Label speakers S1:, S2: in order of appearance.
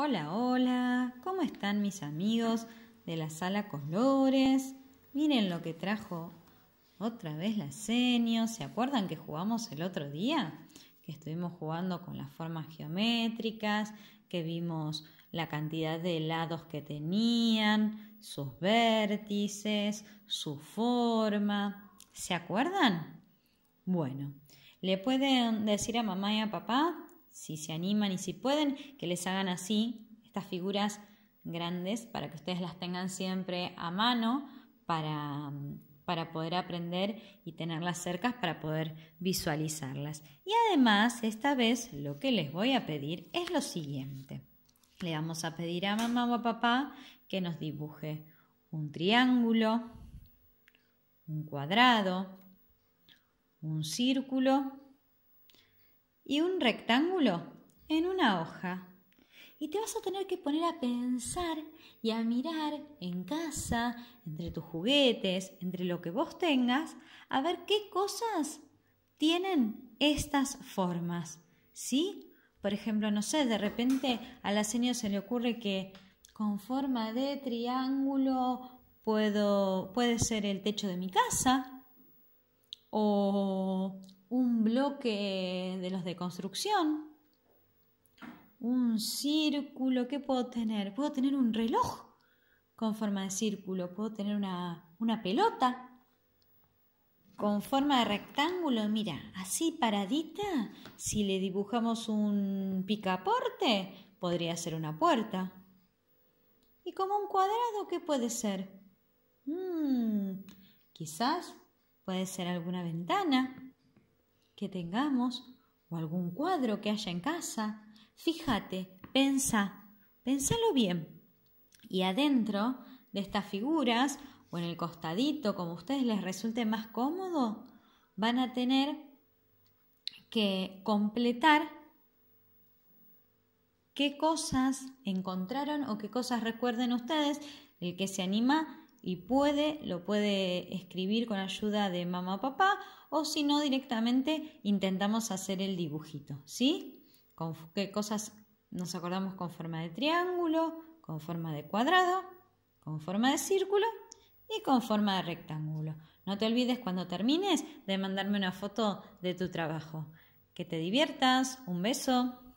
S1: Hola, hola, ¿cómo están mis amigos de la sala Colores? Miren lo que trajo otra vez la Senio. ¿Se acuerdan que jugamos el otro día? Que estuvimos jugando con las formas geométricas, que vimos la cantidad de lados que tenían, sus vértices, su forma. ¿Se acuerdan? Bueno, le pueden decir a mamá y a papá si se animan y si pueden, que les hagan así estas figuras grandes para que ustedes las tengan siempre a mano para, para poder aprender y tenerlas cerca para poder visualizarlas. Y además, esta vez lo que les voy a pedir es lo siguiente. Le vamos a pedir a mamá o a papá que nos dibuje un triángulo, un cuadrado, un círculo y un rectángulo en una hoja. Y te vas a tener que poner a pensar y a mirar en casa, entre tus juguetes, entre lo que vos tengas, a ver qué cosas tienen estas formas. ¿Sí? Por ejemplo, no sé, de repente a la señora se le ocurre que con forma de triángulo puedo, puede ser el techo de mi casa o un bloque de los de construcción, un círculo, ¿qué puedo tener? Puedo tener un reloj con forma de círculo, puedo tener una, una pelota con forma de rectángulo, mira, así paradita, si le dibujamos un picaporte, podría ser una puerta. ¿Y como un cuadrado qué puede ser? Mm, quizás puede ser alguna ventana que tengamos o algún cuadro que haya en casa. Fíjate, pensa, pensalo bien. Y adentro de estas figuras o en el costadito, como a ustedes les resulte más cómodo, van a tener que completar qué cosas encontraron o qué cosas recuerden ustedes. El que se anima y puede, lo puede escribir con ayuda de mamá o papá o si no directamente intentamos hacer el dibujito, ¿sí? Con qué cosas nos acordamos con forma de triángulo, con forma de cuadrado, con forma de círculo y con forma de rectángulo. No te olvides cuando termines de mandarme una foto de tu trabajo. Que te diviertas, un beso.